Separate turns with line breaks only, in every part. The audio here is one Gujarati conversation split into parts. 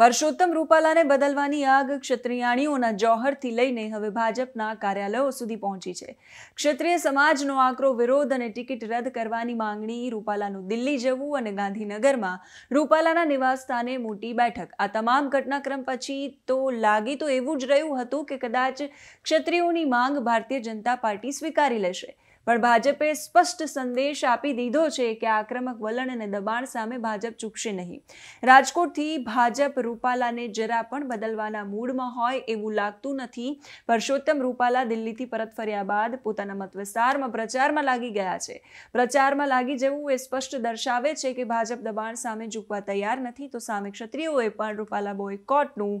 પરસોત્તમ રૂપાલાને બદલવાની આગ ક્ષત્રિયાણીઓના જોહરથી લઈને હવે ભાજપના કાર્યાલયો સુધી પહોંચી છે ક્ષત્રિય સમાજનો આકરો વિરોધ અને ટિકિટ રદ કરવાની માંગણી રૂપાલાનું દિલ્હી જવું અને ગાંધીનગરમાં રૂપાલાના નિવાસસ્થાને મોટી બેઠક આ તમામ ઘટનાક્રમ પછી તો લાગી તો એવું જ રહ્યું હતું કે કદાચ ક્ષત્રિયોની માંગ ભારતીય જનતા પાર્ટી સ્વીકારી લેશે પણ ભાજપે સ્પષ્ટ સંદેશ આપી દીધો છે કે આક્રમક વલણ અને દબાણ સામે ભાજપ ચૂકશે નહીં રાજકોટથી ભાજપ રૂપાલાને જરા પણ બદલવાના મૂડમાં હોય એવું લાગતું નથી પરસોત્તમ રૂપાલા દિલ્હીથી પરત ફર્યા બાદ પોતાના મત વિસ્તારમાં પ્રચારમાં લાગી ગયા છે પ્રચારમાં લાગી જવું એ સ્પષ્ટ દર્શાવે છે કે ભાજપ દબાણ સામે ઝૂકવા તૈયાર નથી તો સામે ક્ષત્રિયોએ પણ રૂપાલા બોયકોટનું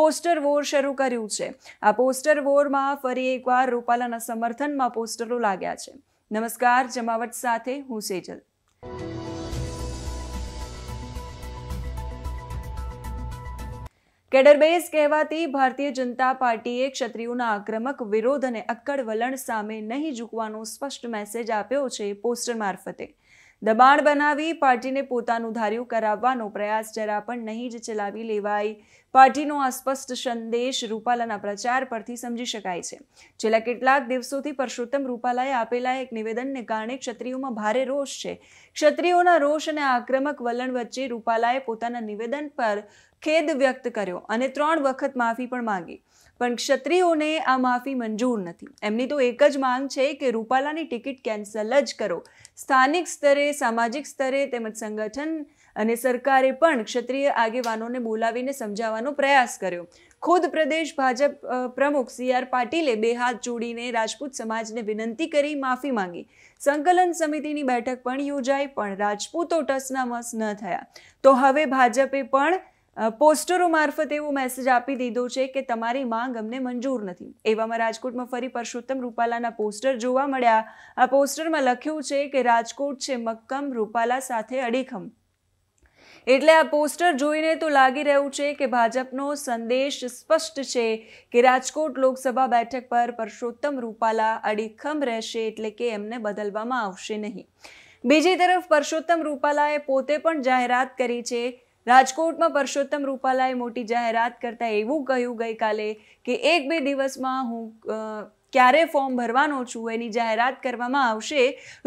પોસ્ટર વોર શરૂ કર્યું છે આ પોસ્ટર વોરમાં ફરી એકવાર રૂપાલાના સમર્થનમાં પોસ્ટરો લાગ્યા છે નમસ્કાર જમાવટ સાથે હું સેજલ કેડરબેઝ કહેવાતી ભારતીય જનતા પાર્ટીએ ક્ષત્રિયોના આક્રમક વિરોધ અને અક્કડ વલણ સામે નહીં ઝૂકવાનો સ્પષ્ટ મેસેજ આપ્યો છે પોસ્ટર મારફતે દબાણ બનાવી પાર્ટીને પોતાનું ધાર્યું કરાવવાનો પ્રયાસ જરા પણ નહીં જ ચલાવી લેવાય પાર્ટીનો આ સંદેશ રૂપાલાના પ્રચાર પરથી સમજી શકાય છે છેલ્લા કેટલાક દિવસોથી પરસોત્તમ રૂપાલાએ આપેલા એક નિવેદનને કારણે ક્ષત્રિયોમાં ભારે રોષ છે ક્ષત્રિયોના રોષ અને આક્રમક વલણ વચ્ચે રૂપાલાએ પોતાના નિવેદન પર ખેદ વ્યક્ત કર્યો અને ત્રણ વખત માફી પણ માંગી પણ ક્ષત્રિયોને આ માફી મંજૂર નથી એમની તો એક જ માંગ છે કે રૂપાલાની ટિકિટ કેન્સલ જ કરો સ્થાનિક સ્તરે સામાજિક સ્તરે તેમજ સંગઠન અને સરકારે પણ ક્ષત્રિય આગેવાનોને બોલાવીને સમજાવવાનો પ્રયાસ કર્યો ખુદ પ્રદેશ ભાજપ પ્રમુખ સી આર પાટીલે બે હાથ જોડીને રાજપૂત સમાજને વિનંતી કરી માફી માંગી સંકલન સમિતિની બેઠક પણ યોજાઈ પણ રાજપૂતો ટસના મસ ન થયા તો હવે ભાજપે પણ પોસ્ટરો મારફતે એવો મેસેજ આપી દીધો છે કે તમારી માંગ અમને મંજૂર નથી એવામાં રાજકોટમાં ફરી પરસોત્તમ રૂપાલાના પોસ્ટર જોવા મળ્યા આ પોસ્ટરમાં લખ્યું છે કે રાજકોટ છે મક્કમ રૂપાલા સાથે અડીખમ એટલે આ પોસ્ટર જોઈને તો લાગી રહ્યું છે કે ભાજપનો સંદેશ સ્પષ્ટ છે કે રાજકોટ લોકસભા બેઠક પર પરસોત્તમ રૂપાલા અડીખમ રહેશે એટલે કે એમને બદલવામાં આવશે નહીં બીજી તરફ પરસોત્તમ રૂપાલાએ પોતે પણ જાહેરાત કરી છે રાજકોટમાં પરષોત્તમ રૂપાલાએ મોટી જાહેરાત કરતાં એવું કહ્યું ગઈકાલે કે એક બે દિવસમાં હું ક્યારે ફોર્મ ભરવાનો છું એની જાહેરાત કરવામાં આવશે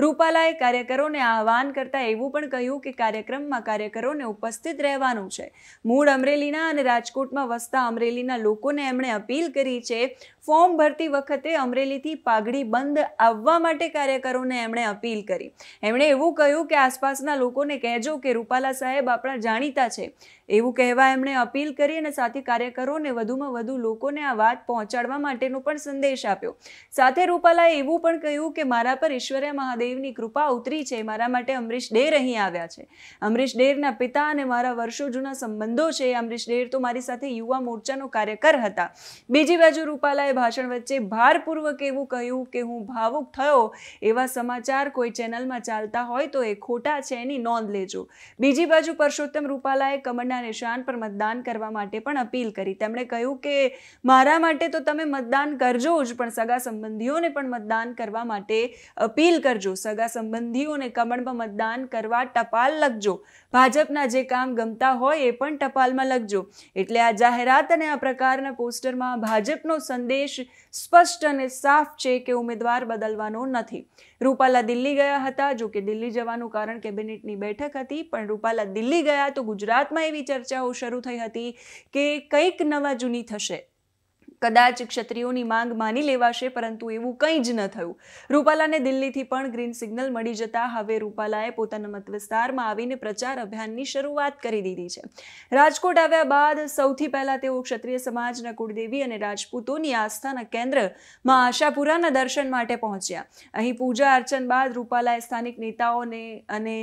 રૂપાલાએ કાર્યકરોને આહવાન કરતાં એવું પણ કહ્યું કે કાર્યક્રમમાં કાર્યકરોને ઉપસ્થિત રહેવાનું છે મૂળ અમરેલીના અને રાજકોટમાં વસતા અમરેલીના લોકોને એમણે અપીલ કરી છે ફોર્મ ભરતી વખતે અમરેલીથી પાઘડી બંધ આવવા માટે કાર્યકરોને એમણે અપીલ કરી એમણે એવું કહ્યું કે આસપાસના લોકોને કહેજો કે રૂપાલા સાહેબ આપણા જાણીતા છે એવું કહેવા એમણે અપીલ કરી અને સાથે કાર્યકરોને વધુમાં વધુ લોકોને આ વાત પહોંચાડવા માટેનો પણ સંદેશ આપ્યો આવ્યો સાથે રૂપાલાએ એવું પણ કહ્યું કે મારા પર ઈશ્વરે મહાદેવની કૃપા ઉતરી છે મારા માટે અમરીશ ડેર અહીં આવ્યા છે અમરીશ ડેરના પિતા અને મારા વર્ષો જૂના સંબંધો છે અમરીશ ડેર તો મારી સાથે યુવા મોરચાનો કાર્યકર હતા બીજી બાજુ રૂપાલાએ ભાષણ વચ્ચે ભારપૂર્વક એવું કહ્યું કે હું ભાવુક થયો એવા સમાચાર કોઈ ચેનલમાં ચાલતા હોય તો એ ખોટા છે એની નોંધ લેજો બીજી બાજુ પરસોત્તમ રૂપાલાએ કમળના નિશાન પર મતદાન કરવા માટે પણ અપીલ કરી તેમણે કહ્યું કે મારા માટે તો તમે મતદાન કરજો જ પણ સગા સંબંધીઓને પણ મતદાન કરવા માટે અપીલ કરજો સગા સંબંધીઓને કમળમાં મતદાન કરવા ટપાલ લખજો ભાજપના જે કામ ગમતા હોય એ પણ ટપાલમાં લખજો એટલે આ જાહેરાત અને આ પ્રકારના પોસ્ટરમાં ભાજપનો સંદેશ સ્પષ્ટ અને સાફ છે કે ઉમેદવાર બદલવાનો નથી રૂપાલા દિલ્હી ગયા હતા જો કે દિલ્હી જવાનું કારણ કેબિનેટની બેઠક હતી પણ રૂપાલા દિલ્હી ગયા તો ગુજરાતમાં એવી ચર્ચાઓ શરૂ થઈ હતી કે કંઈક નવા જૂની થશે કદાચ ક્ષત્રિયોની માંગ માની લેવાશે પરંતુ એવું કંઈ જ ન થયું રૂપાલાને દિલ્હીથી પણ ગ્રીન સિગ્નલ મળી જતા હવે રૂપાલાએ પોતાના મત વિસ્તારમાં આવીને પ્રચાર અભિયાનની શરૂઆત કરી દીધી છે રાજકોટ આવ્યા બાદ સૌથી પહેલાં તેઓ ક્ષત્રિય સમાજના કુળદેવી અને રાજપૂતોની આસ્થાના કેન્દ્રમાં આશાપુરાના દર્શન માટે પહોંચ્યા અહીં પૂજા અર્ચન બાદ રૂપાલાએ સ્થાનિક નેતાઓને અને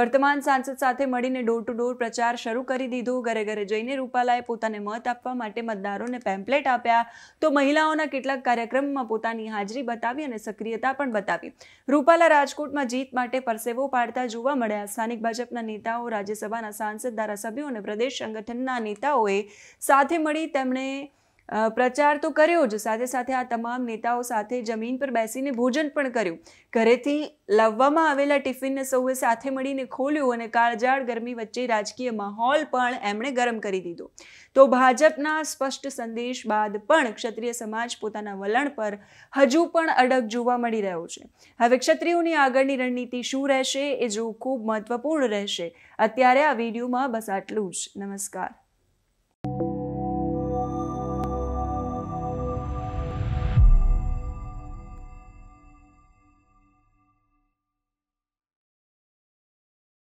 વર્તમાન સાંસદ સાથે મળીને ડોર ટુ ડોર પ્રચાર શરૂ કરી દીધો ઘરે ઘરે જઈને રૂપાલાએ પોતાને મત આપવા માટે મતદારોને પેમ્પલેટ આપ્યું આપ્યા તો મહિલાઓના કેટલાક કાર્યક્રમમાં પોતાની હાજરી બતાવી અને સક્રિયતા પણ બતાવી રૂપાલા રાજકોટમાં જીત માટે પરસેવો પાડતા જોવા મળ્યા સ્થાનિક ભાજપના નેતાઓ રાજ્યસભાના સાંસદ ધારાસભ્યો અને પ્રદેશ સંગઠનના નેતાઓએ સાથે મળી તેમણે પ્રચાર તો કર્યો જ સાથે સાથે આ તમામ નેતાઓ સાથે જમીન પર બેસીને ભોજન પણ કર્યું ઘરેથી લાવવામાં આવેલા ટિફિનને સૌએ સાથે મળીને ખોલ્યું અને કાળજાળ ગરમી વચ્ચે રાજકીય માહોલ પણ એમણે ગરમ કરી દીધો તો ભાજપના સ્પષ્ટ સંદેશ બાદ પણ ક્ષત્રિય સમાજ પોતાના વલણ પર હજુ પણ અડગ જોવા મળી રહ્યો છે હવે ક્ષત્રિયોની આગળની રણનીતિ શું રહેશે એ જોવું ખૂબ મહત્વપૂર્ણ રહેશે અત્યારે આ વિડીયોમાં બસ આટલું જ નમસ્કાર